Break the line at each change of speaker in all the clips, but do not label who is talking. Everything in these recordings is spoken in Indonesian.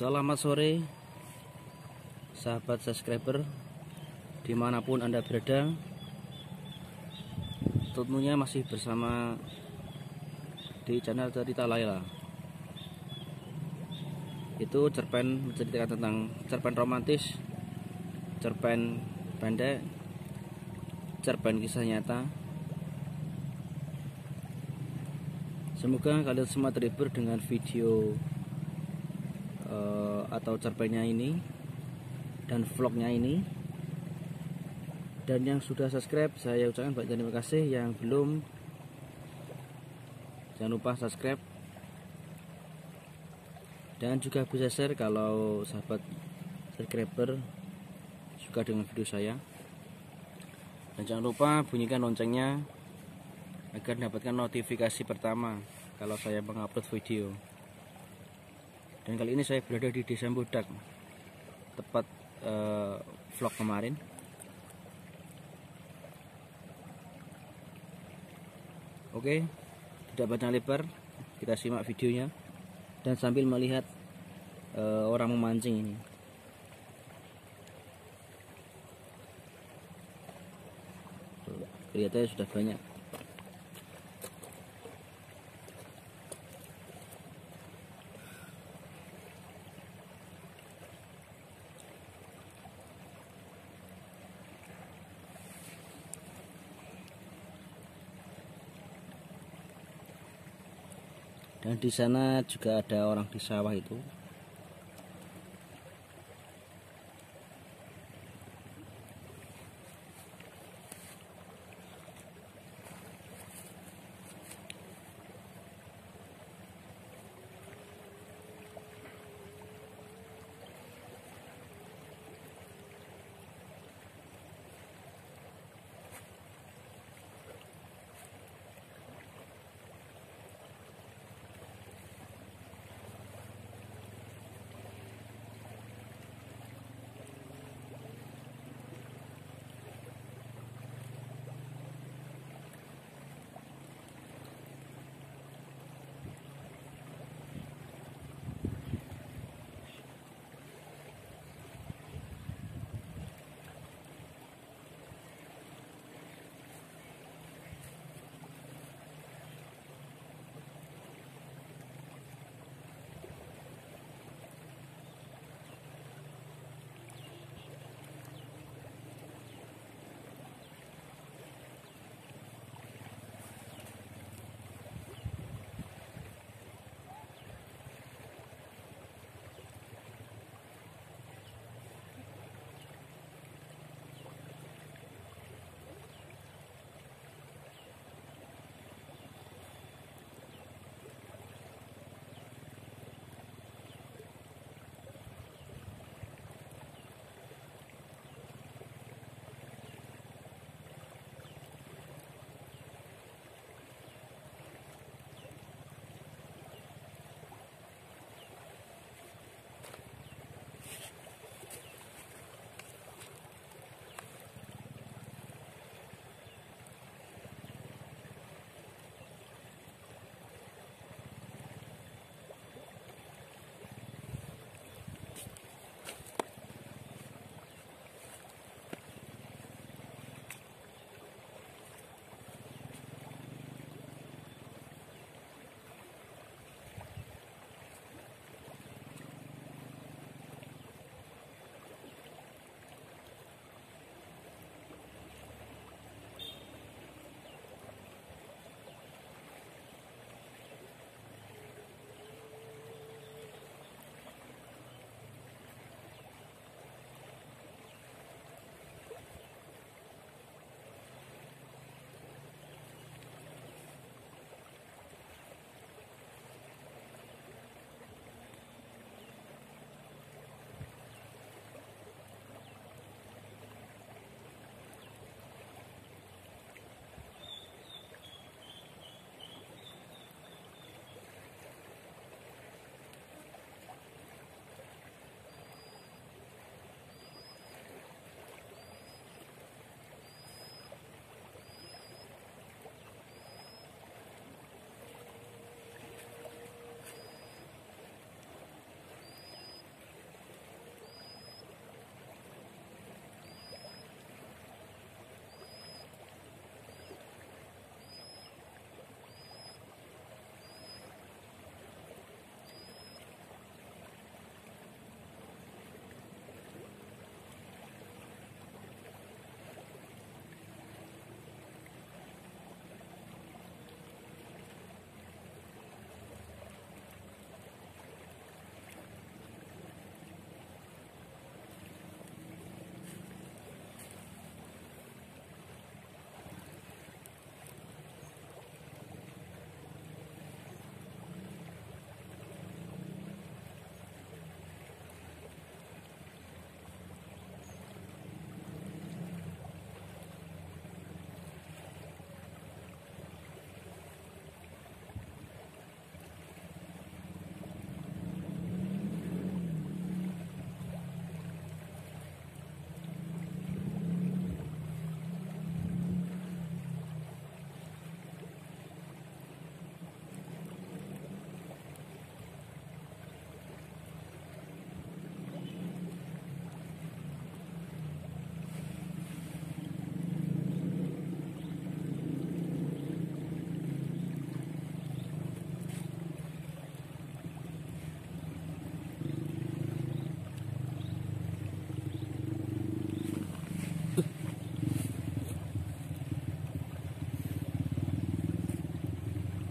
Selamat sore Sahabat subscriber Dimanapun anda berada Tentunya masih bersama Di channel cerita Laila Itu cerpen menceritakan tentang Cerpen romantis Cerpen pendek Cerpen kisah nyata Semoga kalian semua terhibur dengan video uh, atau cerpennya ini dan vlognya ini dan yang sudah subscribe saya ucapkan banyak terima kasih yang belum jangan lupa subscribe dan juga bisa share kalau sahabat subscriber suka dengan video saya dan jangan lupa bunyikan loncengnya agar mendapatkan notifikasi pertama kalau saya mengupload video dan kali ini saya berada di desa Budak, tepat eh, vlog kemarin oke tidak banyak lebar kita simak videonya dan sambil melihat eh, orang memancing ini kelihatannya sudah banyak dan di sana juga ada orang di sawah itu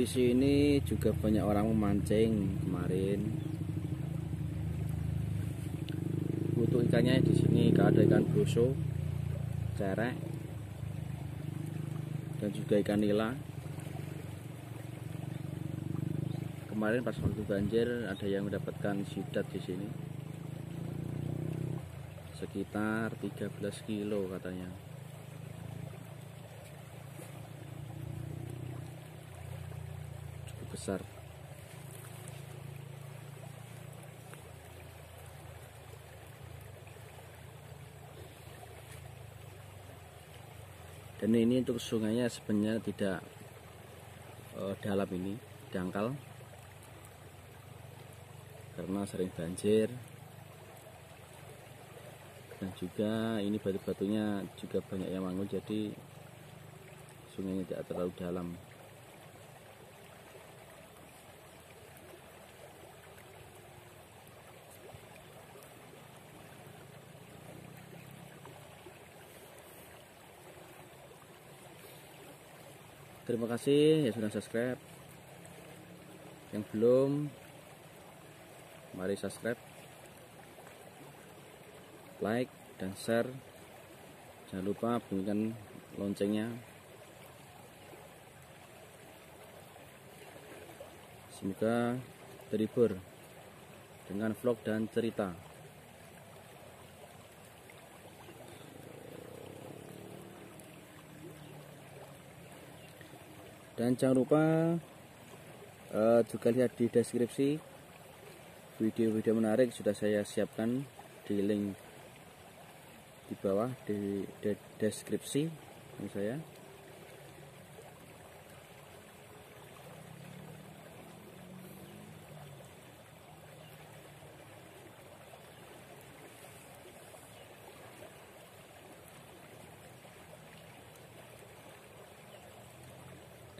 di sini juga banyak orang memancing kemarin. Butuh ikannya di sini ada ikan broso, cerek, dan juga ikan nila. Kemarin pas waktu banjir ada yang mendapatkan sidat di sini. Sekitar 13 kilo katanya. besar dan ini untuk sungainya sebenarnya tidak uh, dalam ini dangkal karena sering banjir dan juga ini batu-batunya juga banyak yang manggul jadi sungainya tidak terlalu dalam terima kasih yang sudah subscribe yang belum mari subscribe like dan share jangan lupa bunyikan loncengnya semoga terhibur dengan vlog dan cerita dan jangan lupa uh, juga lihat di deskripsi video-video menarik sudah saya siapkan di link di bawah di, di deskripsi saya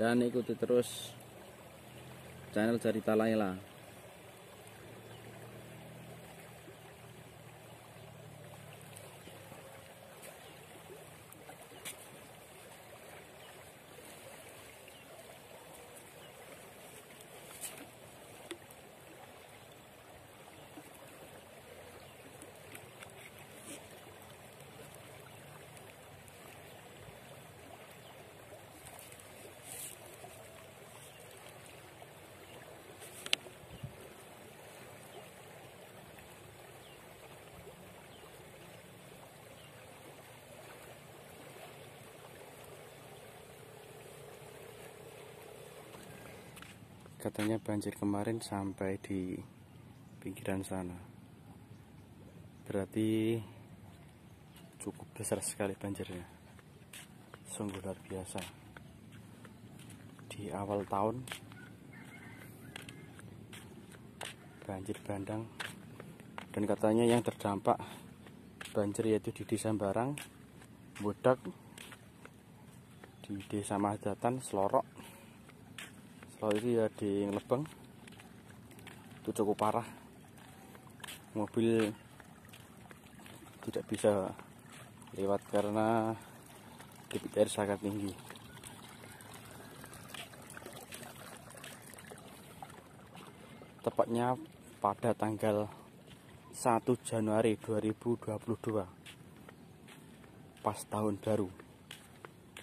dan ikuti terus channel Cerita Laila
katanya banjir kemarin sampai di pinggiran sana berarti cukup besar sekali banjirnya sungguh luar biasa di awal tahun banjir bandang dan katanya yang terdampak banjir yaitu di desa Barang, Bodak, di desa Mahjatan, Selorok, kalau ini ya di Lebeng itu cukup parah mobil tidak bisa lewat karena debit air sangat tinggi tepatnya pada tanggal 1 Januari 2022 pas tahun baru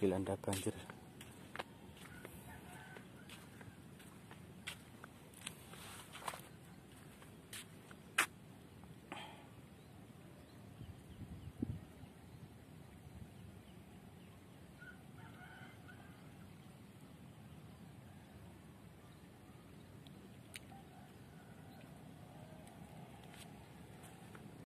dilanda banjir